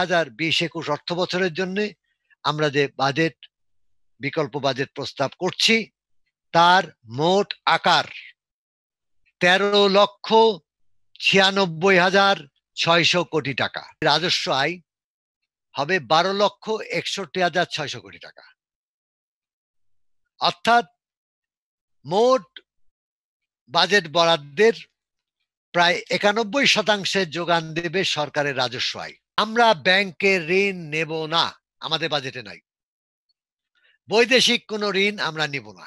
হাজার বিশ একুশ অর্থ বছরের জন্য আমরা যে বাজেট বিকল্প বাজেট প্রস্তাব করছি তার মোট আকার তেরো লক্ষ ছিয়ানব্বই হাজার ছয়শ কোটি টাকা রাজস্ব আয় হবে বারো লক্ষ একষট্টি হাজার ছয়শো কোটি টাকা অর্থাৎ মোট বাজেট বরাদ্দের প্রায় একানব্বই শতাংশের যোগান দেবে সরকারের রাজস্ব আয় আমরা ব্যাংকে ঋণ নেব না আমাদের বাজেটে নাই বৈদেশিক কোনো ঋণ আমরা নিব না